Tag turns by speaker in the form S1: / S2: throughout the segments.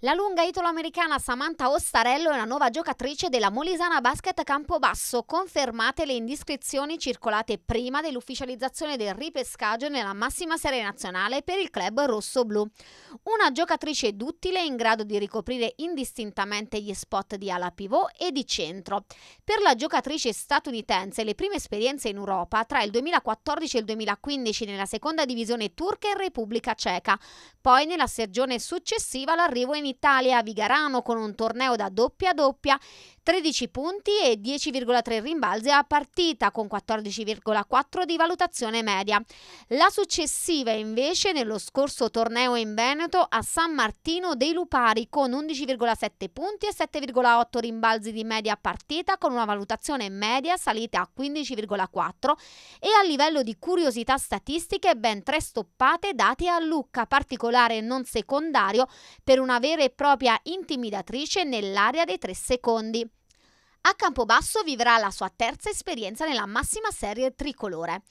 S1: La lunga italo-americana Samantha Ostarello è la nuova giocatrice della Molisana Basket Campobasso, confermate le indiscrezioni circolate prima dell'ufficializzazione del ripescaggio nella massima serie nazionale per il club rosso-blu. Una giocatrice duttile in grado di ricoprire indistintamente gli spot di ala pivot e di centro. Per la giocatrice statunitense le prime esperienze in Europa tra il 2014 e il 2015 nella seconda divisione turca e Repubblica Ceca, poi nella stagione successiva l'arrivo in in Italia a Vigarano con un torneo da doppia doppia 13 punti e 10,3 rimbalzi a partita con 14,4 di valutazione media. La successiva invece nello scorso torneo in Veneto a San Martino dei Lupari con 11,7 punti e 7,8 rimbalzi di media a partita con una valutazione media salita a 15,4 e a livello di curiosità statistiche ben tre stoppate date a Lucca, particolare non secondario per una vera e propria intimidatrice nell'area dei tre secondi. A Campobasso vivrà la sua terza esperienza nella massima serie tricolore.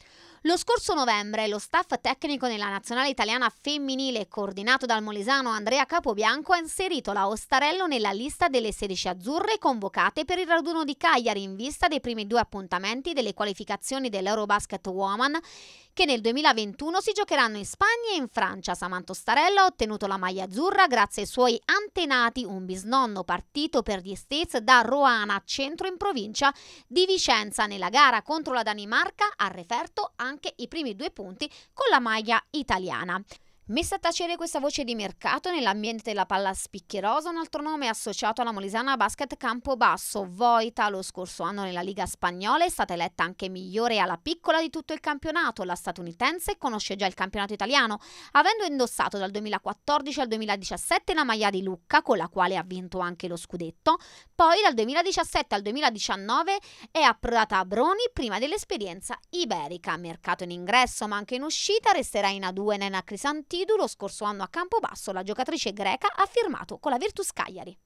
S1: Lo scorso novembre lo staff tecnico della nazionale italiana femminile, coordinato dal molisano Andrea Capobianco, ha inserito la Ostarello nella lista delle 16 azzurre convocate per il raduno di Cagliari in vista dei primi due appuntamenti delle qualificazioni dell'Eurobasket Woman che nel 2021 si giocheranno in Spagna e in Francia. Samantha Ostarello ha ottenuto la maglia azzurra grazie ai suoi antenati, un bisnonno partito per gli States da Roana, centro in provincia di Vicenza, nella gara contro la Danimarca al referto anche anche i primi due punti con la maglia italiana. Messa a tacere questa voce di mercato, nell'ambiente della palla spicchierosa un altro nome associato alla Molisana Basket Campobasso, Voita, lo scorso anno nella Liga Spagnola è stata eletta anche migliore alla piccola di tutto il campionato. La statunitense conosce già il campionato italiano, avendo indossato dal 2014 al 2017 la maglia di Lucca, con la quale ha vinto anche lo scudetto. Poi dal 2017 al 2019 è approdata a Broni prima dell'esperienza iberica. Mercato in ingresso ma anche in uscita, resterà in A2 Nena Crisantini Partidu lo scorso anno a Campobasso la giocatrice greca ha firmato con la Virtus Cagliari.